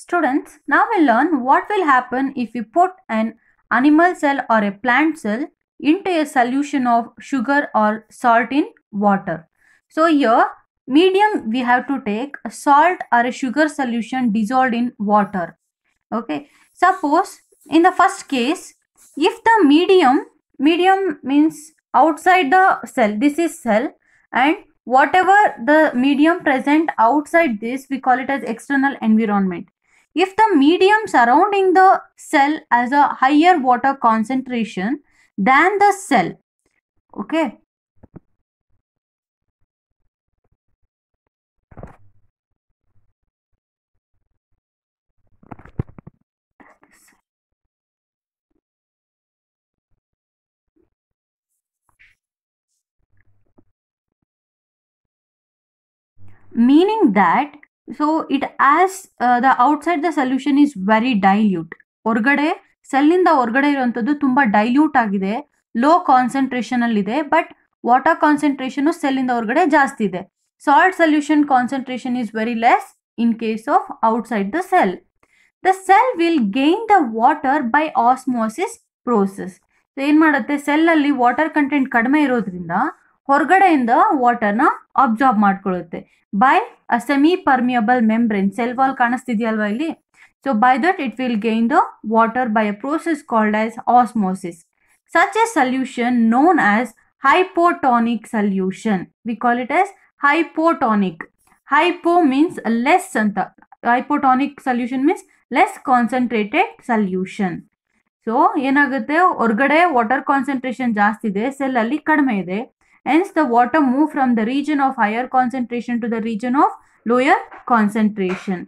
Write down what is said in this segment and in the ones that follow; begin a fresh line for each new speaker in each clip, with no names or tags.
Students, now we learn what will happen if we put an animal cell or a plant cell into a solution of sugar or salt in water. So here medium we have to take a salt or a sugar solution dissolved in water. Okay. Suppose in the first case if the medium medium means outside the cell this is cell and whatever the medium present outside this we call it as external environment if the medium surrounding the cell has a higher water concentration than the cell, okay, meaning that so it as the outside the solution is very dilute ಹೊರಗಡೆ ಸೆಲ್ಲಿಂದ ಹೊರಗಡೆ ಇರುವಂಥದ್ದು ತುಂಬಾ dilute ಆಗಿದೆ low concentration ಅಲ್ಲಿ ಇದೆ but water concentration ಸೆಲ್ಲಿಂದ ಹೊರಗಡೆ ಜಾಸ್ತಿ ಇದೆ salt solution concentration is very less in case of outside the cell the cell will gain the water by osmosis process ಏನ್ ಮಾಡುತ್ತೆ ಅಲ್ಲಿ ವಾಟರ್ ಕಂಟೆಂಟ್ ಕಡಿಮೆ ಇರೋದ್ರಿಂದ ಹೊರಗಡೆಯಿಂದ ವಾಟರ್ನ ಅಬ್ಸಾರ್ಬ್ ಮಾಡ್ಕೊಳ್ಳುತ್ತೆ by a semi permeable membrane cell wall ಕಾಣಿಸ್ತಿದೆಯಲ್ವಾ ಇಲ್ಲಿ so by that it will gain the water by a process called as osmosis such a solution known as solution we call it as ಹೈಪೋಟಾನಿಕ್ hypo means less ಅಂತ hypotonic solution means less concentrated solution so ಏನಾಗುತ್ತೆ ಹೊರಗಡೆ water concentration ಜಾಸ್ತಿ ಇದೆ cell ಅಲ್ಲಿ ಕಡಿಮೆ ಇದೆ Hence, the water move from the region of higher concentration to the region of lower concentration.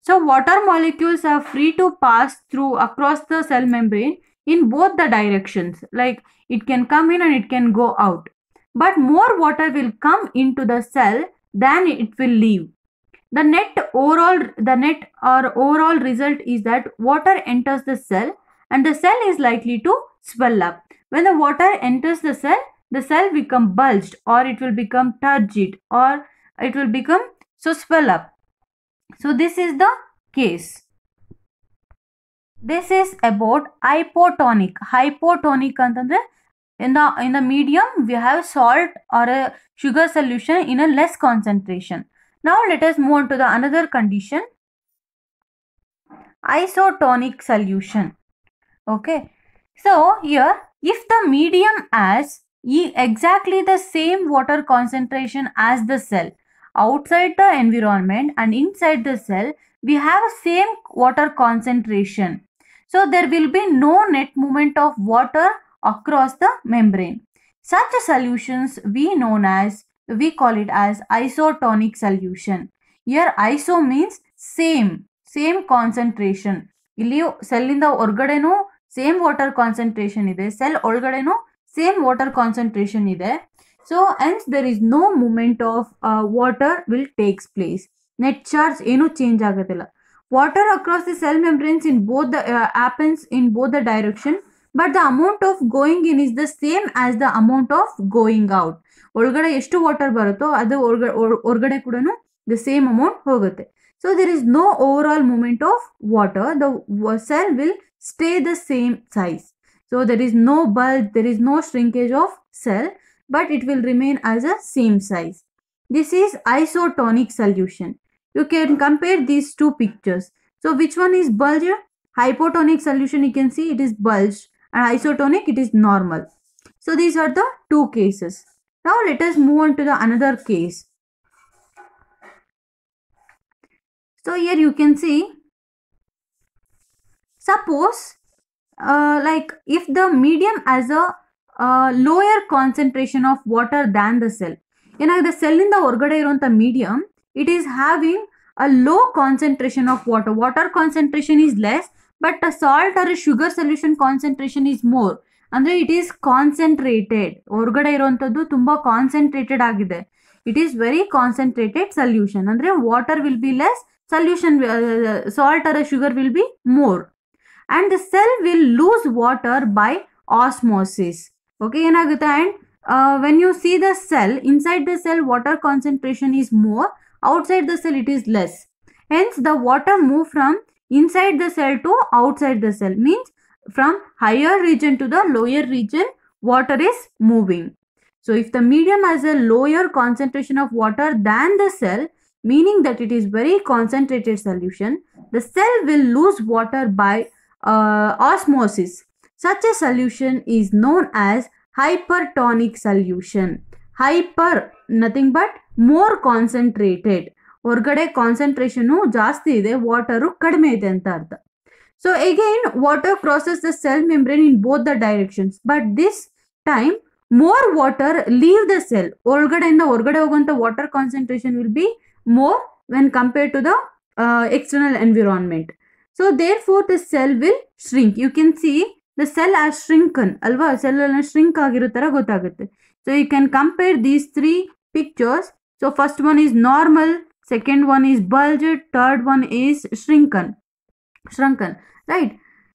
So, water molecules are free to pass through across the cell membrane in both the directions. Like it can come in and it can go out. But more water will come into the cell than it will leave. The net overall, the net or overall result is that water enters the cell and the cell is likely to swell up. When the water enters the cell, the cell become bulged or it will become turgid or it will become so swell up so this is the case this is about hypotonic hypotonic in the in the medium we have salt or a sugar solution in a less concentration now let us move on to the another condition isotonic solution okay so here if the medium has exactly the same water concentration as the cell outside the environment and inside the cell we have same water concentration so there will be no net movement of water across the membrane such solutions we known as we call it as isotonic solution here iso means same same concentration ಇಲ್ಲಿ ಸೆಲ್ಲಿಂದ ಹೊರಗಡೆನೂ same water concentration ಇದೆ cell ಒಳಗಡೆನೂ same water concentration ಇದೆ so and there is no movement of water will takes place net charge ಏನೂ change ಆಗೋದಿಲ್ಲ water across the cell membranes in both the opens in both the direction but the amount of going in is the same as the amount of going out ಒಳಗಡೆ ಎಷ್ಟು ವಾಟರ್ ಬರುತ್ತೋ ಅದು ಹೊರಗಡೆ ಕೂಡ the same amount ಹೋಗುತ್ತೆ so there is no overall movement of water the cell will stay the same size So there is no bulge, there is no shrinkage of cell, but it will remain as a same size. This is isotonic solution. You can compare these two pictures. So which one is bulge? Hypotonic solution you can see it is bulged and isotonic it is normal. So these are the two cases. Now let us move on to the another case. So here you can see suppose like uh, like if the medium has a uh, lower concentration of water than the cell ಏನಾಗಿದೆ ಸೆಲ್ಲಿಂದ ಹೊರಗಡೆ ಇರುವಂಥ medium it is having a low concentration of water water concentration is less but salt or sugar solution concentration is more ಅಂದರೆ it is concentrated ಹೊರಗಡೆ ಇರುವಂಥದ್ದು ತುಂಬ concentrated ಆಗಿದೆ it is very concentrated solution ಅಂದರೆ water will be less solution salt or sugar will be more and the cell will lose water by osmosis. Okay, ಏನಾಗುತ್ತೆ and uh, when you see the cell, inside the cell water concentration is more, outside the cell it is less. Hence, the water move from inside the cell to outside the cell means from higher region to the lower region water is moving. So, if the medium has a lower concentration of water than the cell, meaning that it is very concentrated solution, the cell will lose water by uh, osmosis. Such a solution is known as hypertonic solution. Hyper, nothing but more concentrated. Orgade concentration jasti de water kadme So again, water crosses the cell membrane in both the directions. But this time, more water leave the cell. Orgade in the water concentration will be more when compared to the uh, external environment. So therefore the cell will shrink. You can see the cell has shrunken. ಅಲ್ವಾ cell ಅನ್ನು shrink ಆಗಿರೋ ಥರ ಗೊತ್ತಾಗುತ್ತೆ So you can compare these three one is first one one is second one is bulged shrunken. Shrunken, right?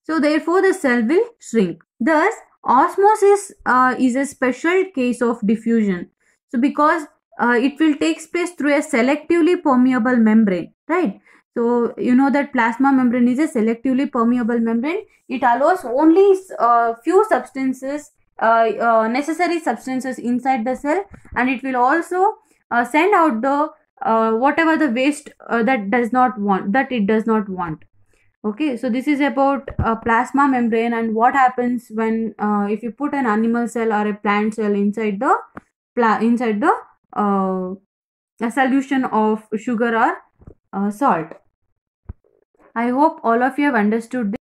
So therefore the cell will shrink. Thus osmosis uh, is a special case of diffusion. So because uh, it will take place through a selectively permeable membrane, right? So you know that plasma membrane is a selectively permeable membrane. It allows only uh, few substances, uh, uh, necessary substances inside the cell and it will also uh, send out the uh, whatever the waste uh, that does not want, that it does not want. Okay, so this is about plasma membrane and what happens when if you put an animal cell or a plant cell inside the inside the solution of sugar or salt. I hope all of you have understood this.